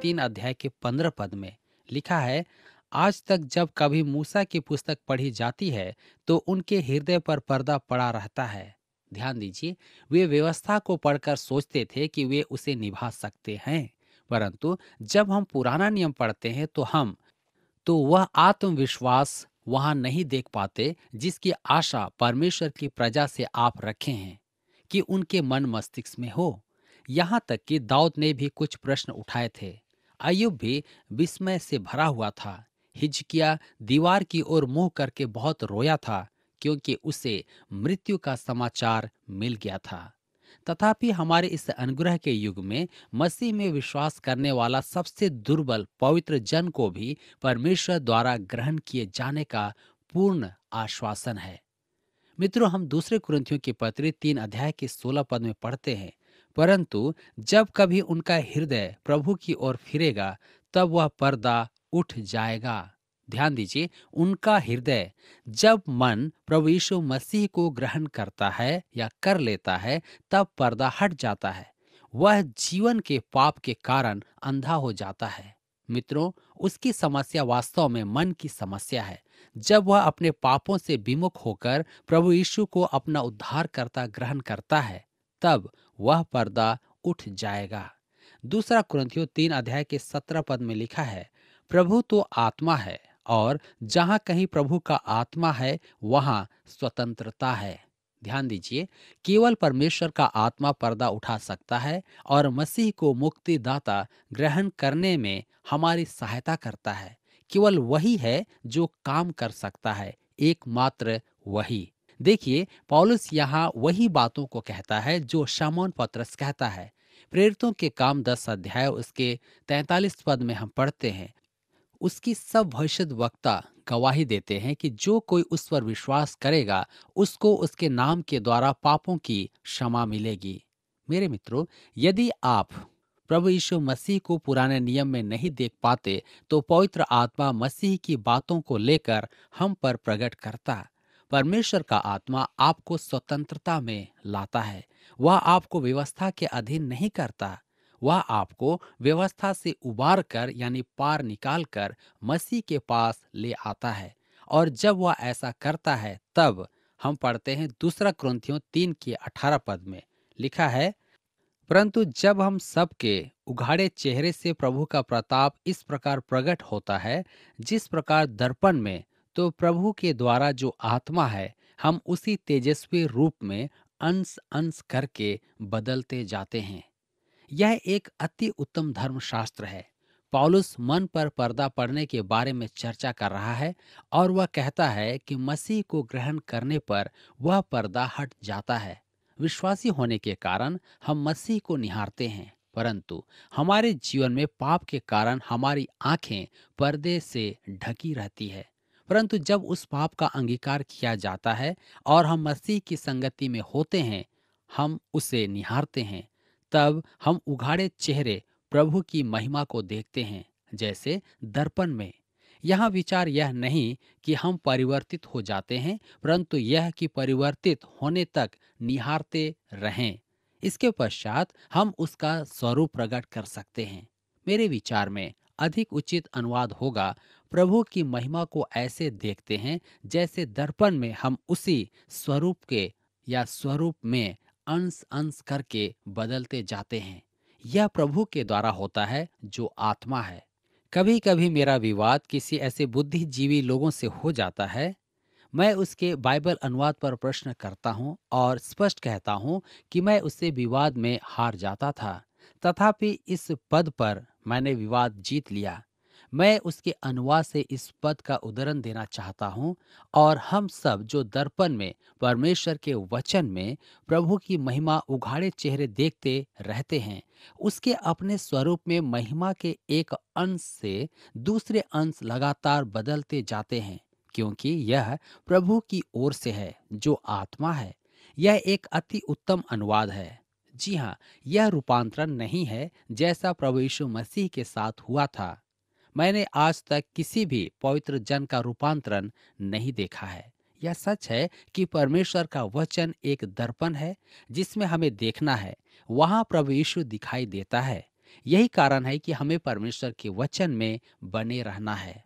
तीन अध्याय के पंद्रह पद में लिखा है आज तक जब कभी मूसा की पुस्तक पढ़ी जाती है तो उनके हृदय पर पर्दा पड़ा रहता है ध्यान दीजिए वे व्यवस्था को पढ़कर सोचते थे कि वे उसे निभा सकते हैं परंतु जब हम पुराना नियम पढ़ते हैं तो हम तो वह आत्मविश्वास वहां नहीं देख पाते जिसकी आशा परमेश्वर की प्रजा से आप रखे हैं कि उनके मन मस्तिष्क में हो यहां तक कि दाऊद ने भी कुछ प्रश्न उठाए थे अयुब भी विस्मय से भरा हुआ था हिजकिया दीवार की ओर मुंह करके बहुत रोया था क्योंकि उसे मृत्यु का समाचार मिल गया था तथापि हमारे इस अनुग्रह के युग में मसीह में विश्वास करने वाला सबसे दुर्बल पवित्र जन को भी परमेश्वर द्वारा ग्रहण किए जाने का पूर्ण आश्वासन है मित्रों हम दूसरे कुरंथियों के पत्र तीन अध्याय के सोलह पद में पढ़ते हैं परंतु जब कभी उनका हृदय प्रभु की ओर फिरेगा तब वह पर्दा उठ जाएगा ध्यान दीजिए उनका हृदय जब मन प्रभु यीशु मसीह को ग्रहण करता है या कर लेता है तब पर्दा हट जाता है वह जीवन के पाप के कारण अंधा हो जाता है मित्रों उसकी समस्या वास्तव में मन की समस्या है जब वह अपने पापों से विमुख होकर प्रभु यीशु को अपना उद्धारकर्ता ग्रहण करता है तब वह पर्दा उठ जाएगा दूसरा क्रंथियो तीन अध्याय के सत्रह पद में लिखा है प्रभु तो आत्मा है और जहां कहीं प्रभु का आत्मा है वहां स्वतंत्रता है ध्यान दीजिए केवल परमेश्वर का आत्मा पर्दा उठा सकता है और मसीह को मुक्तिदाता ग्रहण करने में हमारी सहायता करता है केवल वही है जो काम कर सकता है एकमात्र वही देखिए पॉलुस यहाँ वही बातों को कहता है जो शामोन पत्रस कहता है प्रेरितों के काम दस अध्याय उसके तैतालीस पद में हम पढ़ते हैं उसकी सब भविष्य वक्ता गवाही देते हैं कि जो कोई उस पर विश्वास करेगा उसको उसके नाम के द्वारा पापों की क्षमा मिलेगी मेरे मित्रों यदि आप प्रभु यीशु मसीह को पुराने नियम में नहीं देख पाते तो पवित्र आत्मा मसीह की बातों को लेकर हम पर प्रकट करता परमेश्वर का आत्मा आपको स्वतंत्रता में लाता है वह आपको व्यवस्था के अधीन नहीं करता वह आपको व्यवस्था से उबार कर यानी पार निकाल कर मसीह के पास ले आता है और जब वह ऐसा करता है तब हम पढ़ते हैं दूसरा क्रंथियों तीन के अठारह पद में लिखा है परंतु जब हम सबके उघाड़े चेहरे से प्रभु का प्रताप इस प्रकार प्रकट होता है जिस प्रकार दर्पण में तो प्रभु के द्वारा जो आत्मा है हम उसी तेजस्वी रूप में अंश अंश करके बदलते जाते हैं यह एक अति उत्तम धर्मशास्त्र है पॉलुस मन पर पर्दा पड़ने के बारे में चर्चा कर रहा है और वह कहता है कि मसीह को ग्रहण करने पर वह पर्दा हट जाता है विश्वासी होने के कारण हम मसीह को निहारते हैं परंतु हमारे जीवन में पाप के कारण हमारी आंखें पर्दे से ढकी रहती है परंतु जब उस पाप का अंगीकार किया जाता है और हम मसीह की संगति में होते हैं हम उसे निहारते हैं तब हम उघाड़े चेहरे प्रभु की महिमा को देखते हैं जैसे दर्पण में यहाँ विचार यह नहीं कि हम परिवर्तित हो जाते हैं परंतु यह कि परिवर्तित होने तक निहारते रहें इसके पश्चात हम उसका स्वरूप प्रकट कर सकते हैं मेरे विचार में अधिक उचित अनुवाद होगा प्रभु की महिमा को ऐसे देखते हैं जैसे दर्पण में हम उसी स्वरूप के या स्वरूप में अंश अंश करके बदलते जाते हैं यह प्रभु के द्वारा होता है जो आत्मा है कभी कभी मेरा विवाद किसी ऐसे बुद्धिजीवी लोगों से हो जाता है मैं उसके बाइबल अनुवाद पर प्रश्न करता हूँ और स्पष्ट कहता हूँ कि मैं उससे विवाद में हार जाता था तथापि इस पद पर मैंने विवाद जीत लिया मैं उसके अनुवाद से इस पद का उदाहरण देना चाहता हूँ और हम सब जो दर्पण में परमेश्वर के वचन में प्रभु की महिमा उघाड़े चेहरे देखते रहते हैं उसके अपने स्वरूप में महिमा के एक अंश से दूसरे अंश लगातार बदलते जाते हैं क्योंकि यह प्रभु की ओर से है जो आत्मा है यह एक अति उत्तम अनुवाद है जी हाँ यह रूपांतरण नहीं है जैसा प्रभु यीशु मसीह के साथ हुआ था मैंने आज तक किसी भी पवित्र जन का रूपांतरण नहीं देखा है यह सच है कि परमेश्वर का वचन एक दर्पण है जिसमें हमें देखना है वहां प्रभु यीशु दिखाई देता है यही कारण है कि हमें परमेश्वर के वचन में बने रहना है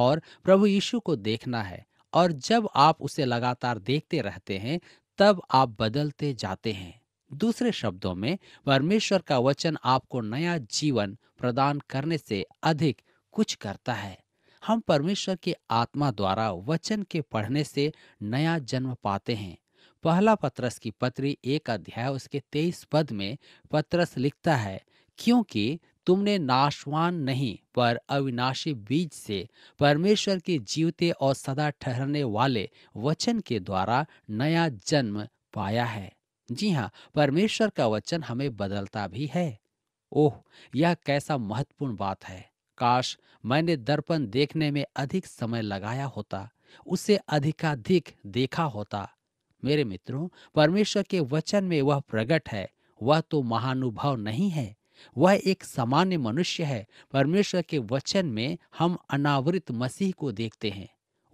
और प्रभु यीशु को देखना है और जब आप उसे लगातार देखते रहते हैं तब आप बदलते जाते हैं दूसरे शब्दों में परमेश्वर का वचन आपको नया जीवन प्रदान करने से अधिक कुछ करता है हम परमेश्वर के आत्मा द्वारा वचन के पढ़ने से नया जन्म पाते हैं पहला पत्रस की पत्री एक अध्याय उसके तेईस पद में पत्रस लिखता है क्योंकि तुमने नाशवान नहीं पर अविनाशी बीज से परमेश्वर के जीवते और सदा ठहरने वाले वचन के द्वारा नया जन्म पाया है जी हाँ परमेश्वर का वचन हमें बदलता भी है ओह यह कैसा महत्वपूर्ण बात है काश मैंने दर्पण देखने में अधिक समय लगाया होता उसे अधिकाधिक देखा होता मेरे मित्रों परमेश्वर के वचन में वह प्रकट है वह तो महानुभाव नहीं है वह एक सामान्य मनुष्य है परमेश्वर के वचन में हम अनावृत मसीह को देखते हैं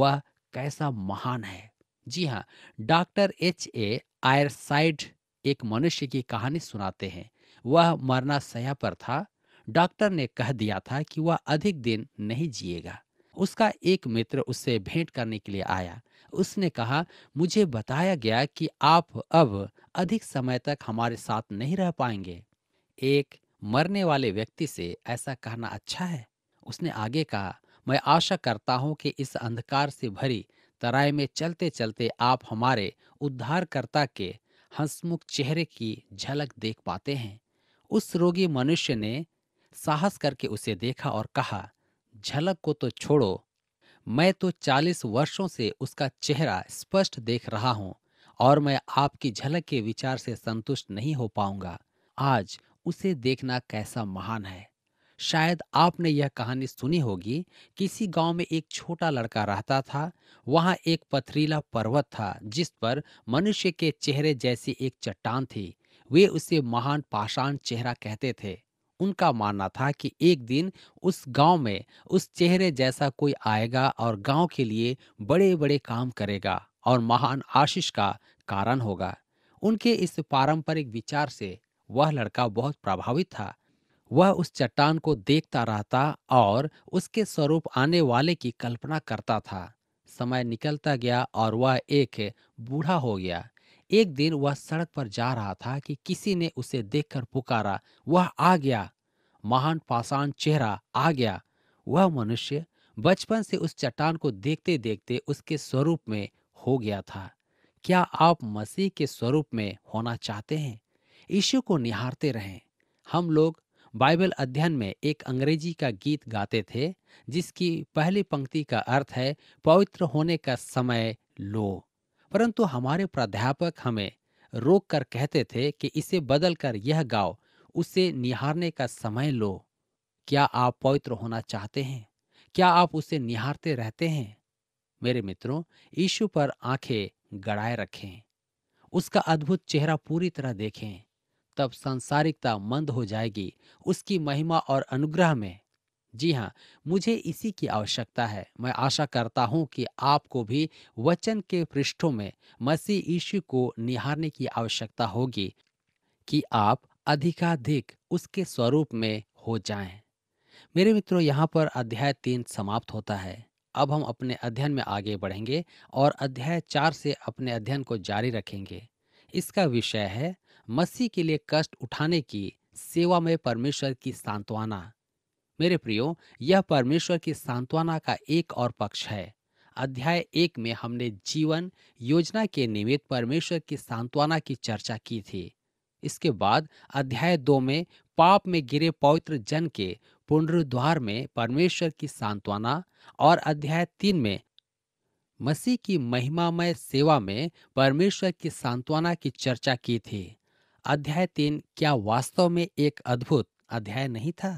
वह कैसा महान है जी हाँ डॉक्टर एच ए आयरसाइड एक मनुष्य की कहानी सुनाते हैं वह मरना सया पर था डॉक्टर ने कह दिया था कि वह अधिक दिन नहीं जिएगा उसका एक मित्र उससे भेंट करने के लिए आया उसने कहा मुझे बताया गया कि आप अब अधिक समय तक हमारे साथ नहीं रह पाएंगे एक मरने वाले व्यक्ति से ऐसा कहना अच्छा है उसने आगे कहा मैं आशा करता हूं कि इस अंधकार से भरी तराई में चलते चलते आप हमारे उद्धारकर्ता के हंसमुख चेहरे की झलक देख पाते हैं उस रोगी मनुष्य ने साहस करके उसे देखा और कहा झलक को तो छोड़ो मैं तो चालीस वर्षों से उसका चेहरा स्पष्ट देख रहा हूं और मैं आपकी झलक के विचार से संतुष्ट नहीं हो पाऊंगा आज उसे देखना कैसा महान है शायद आपने यह कहानी सुनी होगी किसी गांव में एक छोटा लड़का रहता था वहां एक पथरीला पर्वत था जिस पर मनुष्य के चेहरे जैसी एक चट्टान थी वे उसे महान पाषाण चेहरा कहते थे उनका मानना था कि एक दिन उस गांव में उस चेहरे जैसा कोई आएगा और गांव के लिए बड़े बड़े काम करेगा और महान आशीष का कारण होगा उनके इस पारंपरिक विचार से वह लड़का बहुत प्रभावित था वह उस चट्टान को देखता रहता और उसके स्वरूप आने वाले की कल्पना करता था समय निकलता गया और वह एक बूढ़ा हो गया एक दिन वह सड़क पर जा रहा था कि किसी ने उसे देखकर पुकारा वह आ गया महान पाषाण चेहरा आ गया वह मनुष्य बचपन से उस चट्टान को देखते देखते उसके स्वरूप में हो गया था क्या आप मसीह के स्वरूप में होना चाहते हैं ईश्वर को निहारते रहें हम लोग बाइबल अध्ययन में एक अंग्रेजी का गीत गाते थे जिसकी पहली पंक्ति का अर्थ है पवित्र होने का समय लो परंतु हमारे प्राध्यापक हमें रोक कर कहते थे कि इसे बदल कर यह गाओ उसे निहारने का समय लो क्या आप पवित्र होना चाहते हैं क्या आप उसे निहारते रहते हैं मेरे मित्रों यीशु पर आंखें गड़ाए रखें उसका अद्भुत चेहरा पूरी तरह देखें तब सांसारिकता मंद हो जाएगी उसकी महिमा और अनुग्रह में जी हाँ मुझे इसी की आवश्यकता है मैं आशा करता हूँ कि आपको भी वचन के पृष्ठों में मसीह यीशु को निहारने की आवश्यकता होगी कि आप अधिकाधिक उसके स्वरूप में हो जाएं। मेरे मित्रों यहाँ पर अध्याय तीन समाप्त होता है अब हम अपने अध्ययन में आगे बढ़ेंगे और अध्याय चार से अपने अध्ययन को जारी रखेंगे इसका विषय है मसीह के लिए कष्ट उठाने की सेवा में परमेश्वर की सांत्वना मेरे प्रियो यह परमेश्वर की सांत्वना का एक और पक्ष है अध्याय एक में हमने जीवन योजना के निमित्त परमेश्वर की सांत्वना की चर्चा की थी इसके बाद अध्याय दो में पाप में गिरे पवित्र जन के पुनरुद्वार में परमेश्वर की सांत्वना और अध्याय तीन में मसीह की महिमामय सेवा में परमेश्वर की सांत्वना की चर्चा की थी अध्याय तीन क्या वास्तव में एक अद्भुत अध्याय नहीं था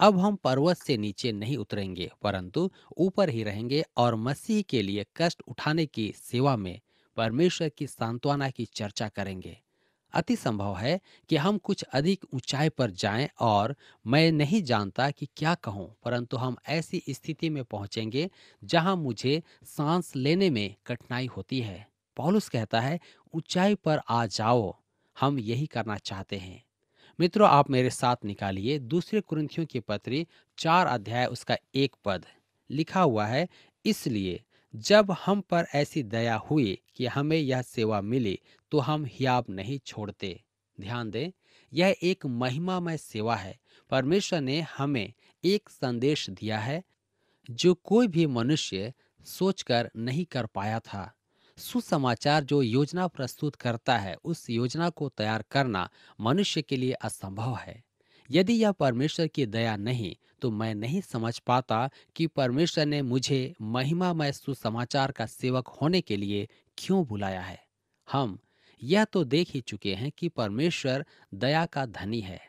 अब हम पर्वत से नीचे नहीं उतरेंगे परंतु ऊपर ही रहेंगे और मसीह के लिए कष्ट उठाने की सेवा में परमेश्वर की सांत्वना की चर्चा करेंगे अति संभव है कि हम कुछ अधिक ऊंचाई पर जाएं और मैं नहीं जानता कि क्या कहूं परंतु हम ऐसी स्थिति में पहुंचेंगे जहां मुझे सांस लेने में कठिनाई होती है पॉलुस कहता है ऊंचाई पर आ जाओ हम यही करना चाहते हैं मित्रों आप मेरे साथ निकालिए दूसरे कुरिंथियों की पत्री चार अध्याय उसका एक पद लिखा हुआ है इसलिए जब हम पर ऐसी दया हुई कि हमें यह सेवा मिली तो हम हियाब नहीं छोड़ते ध्यान दें यह एक महिमामय सेवा है परमेश्वर ने हमें एक संदेश दिया है जो कोई भी मनुष्य सोचकर नहीं कर पाया था सुसमाचार जो योजना प्रस्तुत करता है उस योजना को तैयार करना मनुष्य के लिए असंभव है यदि यह परमेश्वर की दया नहीं तो मैं नहीं समझ पाता कि परमेश्वर ने मुझे महिमामय सुसमाचार का सेवक होने के लिए क्यों बुलाया है हम यह तो देख ही चुके हैं कि परमेश्वर दया का धनी है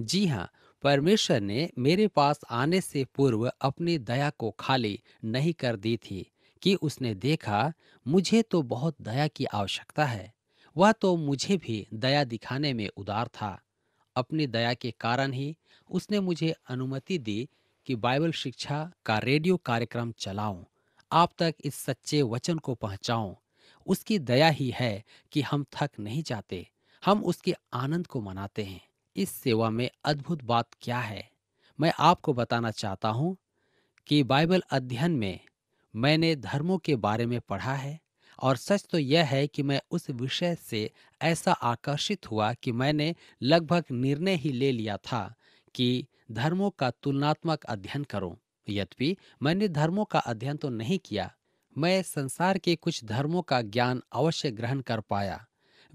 जी हाँ परमेश्वर ने मेरे पास आने से पूर्व अपनी दया को खाली नहीं कर दी थी कि उसने देखा मुझे तो बहुत दया की आवश्यकता है वह तो मुझे भी दया दिखाने में उदार था अपनी दया के कारण ही उसने मुझे अनुमति दी कि बाइबल शिक्षा का रेडियो कार्यक्रम चलाऊं, आप तक इस सच्चे वचन को पहुंचाऊं। उसकी दया ही है कि हम थक नहीं जाते हम उसके आनंद को मनाते हैं इस सेवा में अद्भुत बात क्या है मैं आपको बताना चाहता हूं कि बाइबल अध्ययन में मैंने धर्मों के बारे में पढ़ा है और सच तो यह है कि मैं उस विषय से ऐसा आकर्षित हुआ कि मैंने लगभग निर्णय ही ले लिया था कि धर्मों का तुलनात्मक अध्ययन करूं। यद्यपि मैंने धर्मों का अध्ययन तो नहीं किया मैं संसार के कुछ धर्मों का ज्ञान अवश्य ग्रहण कर पाया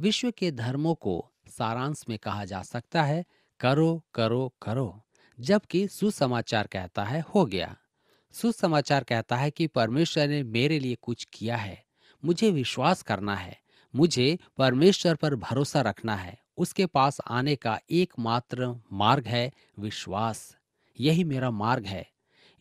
विश्व के धर्मों को सारांश में कहा जा सकता है करो करो करो जबकि सुसमाचार कहता है हो गया सुसमाचार कहता है कि परमेश्वर ने मेरे लिए कुछ किया है मुझे विश्वास करना है मुझे परमेश्वर पर भरोसा रखना है उसके पास आने का एकमात्र मार्ग है विश्वास यही मेरा मार्ग है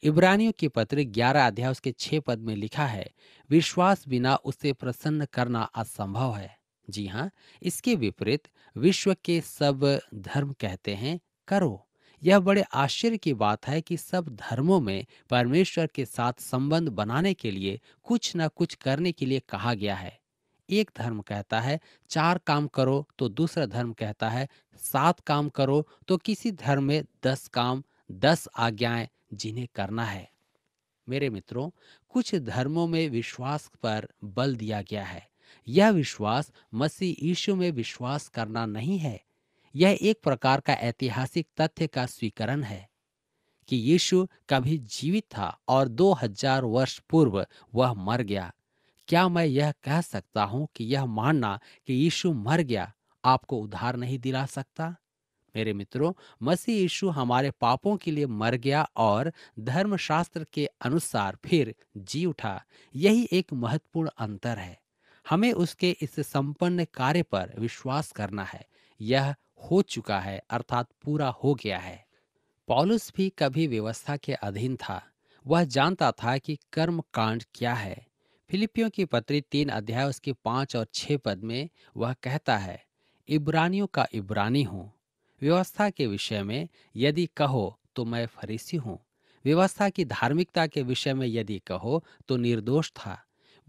इब्रानियों के पत्र 11 अध्याय उसके 6 पद में लिखा है विश्वास बिना उससे प्रसन्न करना असंभव है जी हाँ इसके विपरीत विश्व के सब धर्म कहते हैं करो यह बड़े आश्चर्य की बात है कि सब धर्मों में परमेश्वर के साथ संबंध बनाने के लिए कुछ न कुछ करने के लिए कहा गया है एक धर्म कहता है चार काम करो तो दूसरा धर्म कहता है सात काम करो तो किसी धर्म में दस काम दस आज्ञाएं जिन्हें करना है मेरे मित्रों कुछ धर्मों में विश्वास पर बल दिया गया है यह विश्वास मसीह यीशु में विश्वास करना नहीं है यह एक प्रकार का ऐतिहासिक तथ्य का स्वीकरण है कि यीशु कभी जीवित था और 2000 वर्ष पूर्व वह मर गया क्या मैं यह कह सकता हूं कि यह मानना कि यीशु मर गया आपको उधार नहीं दिला सकता मेरे मित्रों मसीह यीशु हमारे पापों के लिए मर गया और धर्मशास्त्र के अनुसार फिर जी उठा यही एक महत्वपूर्ण अंतर है हमें उसके इस संपन्न कार्य पर विश्वास करना है यह हो चुका है अर्थात पूरा हो गया है पॉलुस भी कभी व्यवस्था के अधीन था वह जानता था कि कर्म कांड क्या है फिलिपियों की पत्री तीन अध्याय उसके पांच और छह पद में वह कहता है इब्रानियों का इब्रानी हूँ व्यवस्था के विषय में यदि कहो तो मैं फरीसी हूँ व्यवस्था की धार्मिकता के विषय में यदि कहो तो निर्दोष था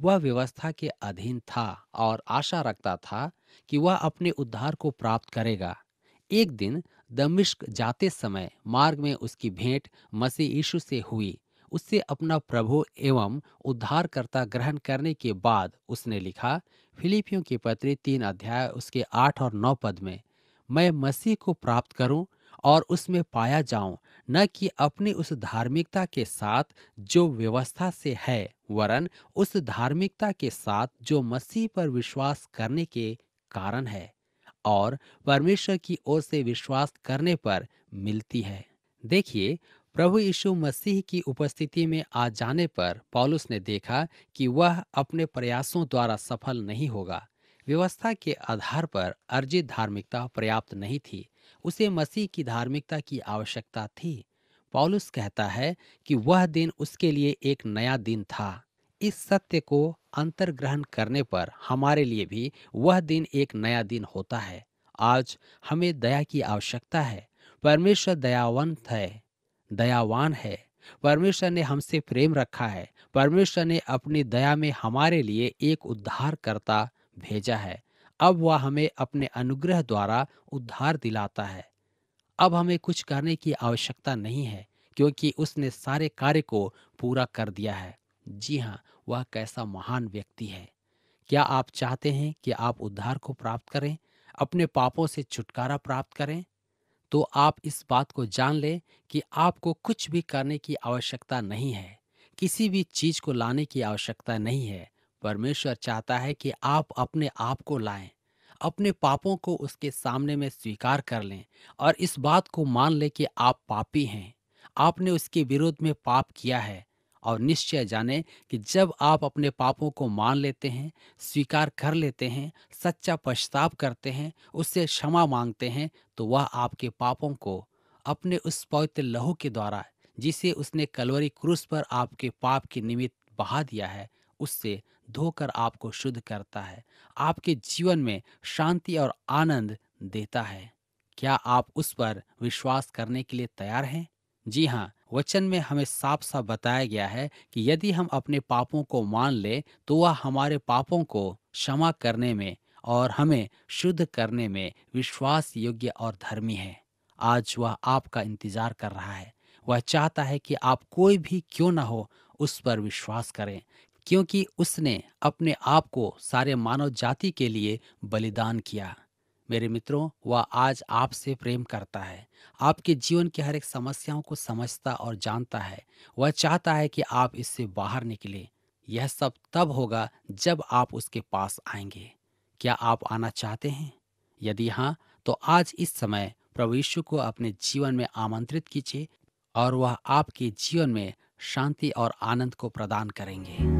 वह व्यवस्था के अधीन था और आशा रखता था कि वह अपने उद्धार को प्राप्त करेगा एक दिन दमिश्क जाते समय मार्ग में उसकी भेंट मसीह यीशु से हुई उससे अपना प्रभु एवं उद्धारकर्ता ग्रहण करने के बाद उसने लिखा फिलिपियों के पत्री तीन अध्याय उसके आठ और नौ पद में मैं मसीह को प्राप्त करूं और उसमें पाया जाऊं न कि अपनी उस धार्मिकता के साथ जो व्यवस्था से है वरन उस धार्मिकता के साथ जो मसीह पर विश्वास करने के कारण है और परमेश्वर की ओर से विश्वास करने पर मिलती है देखिए प्रभु यीशु मसीह की उपस्थिति में आ जाने पर पॉलुस ने देखा कि वह अपने प्रयासों द्वारा सफल नहीं होगा व्यवस्था के आधार पर अर्जित धार्मिकता पर्याप्त नहीं थी उसे मसीह की धार्मिकता की आवश्यकता थी पॉलुस कहता है कि वह दिन उसके लिए एक नया दिन था इस सत्य को अंतर्ग्रहण करने पर हमारे लिए भी वह दिन एक नया दिन होता है आज हमें दया की आवश्यकता है परमेश्वर दयावंत है दयावान है परमेश्वर ने हमसे प्रेम रखा है परमेश्वर ने अपनी दया में हमारे लिए एक उद्धारकर्ता भेजा है अब वह हमें अपने अनुग्रह द्वारा उद्धार दिलाता है अब हमें कुछ करने की आवश्यकता नहीं है क्योंकि उसने सारे कार्य को पूरा कर दिया है जी हाँ वह कैसा महान व्यक्ति है क्या आप चाहते हैं कि आप उद्धार को प्राप्त करें अपने पापों से छुटकारा प्राप्त करें तो आप इस बात को जान लें कि आपको कुछ भी करने की आवश्यकता नहीं है किसी भी चीज को लाने की आवश्यकता नहीं है परमेश्वर चाहता है कि आप अपने आप को लाएं अपने पापों को उसके सामने में स्वीकार कर लें और इस बात को मान लें कि आप पापी हैं आपने उसके विरोध में पाप किया है और निश्चय जाने कि जब आप अपने पापों को मान लेते हैं स्वीकार कर लेते हैं सच्चा पश्चाताप करते हैं उससे क्षमा मांगते हैं तो वह आपके पापों को अपने उस पवित्र लहू के द्वारा जिसे उसने कलवरी क्रूस पर आपके पाप के निमित्त बहा दिया है उससे धोकर आपको शुद्ध करता है आपके जीवन में शांति और आनंद देता है क्या आप उस पर विश्वास करने के लिए तैयार हैं जी हाँ वचन में हमें साफ साफ बताया गया है कि यदि हम अपने पापों को मान ले तो वह हमारे पापों को क्षमा करने में और हमें शुद्ध करने में विश्वास योग्य और धर्मी है आज वह आपका इंतजार कर रहा है वह चाहता है कि आप कोई भी क्यों ना हो उस पर विश्वास करें क्योंकि उसने अपने आप को सारे मानव जाति के लिए बलिदान किया मेरे मित्रों वह आज आपसे प्रेम करता है आपके जीवन की हर एक समस्याओं को समझता और जानता है वह चाहता है कि आप इससे बाहर निकले यह सब तब होगा जब आप उसके पास आएंगे क्या आप आना चाहते हैं यदि हाँ तो आज इस समय प्रभु यीशु को अपने जीवन में आमंत्रित कीजिए और वह आपके जीवन में शांति और आनंद को प्रदान करेंगे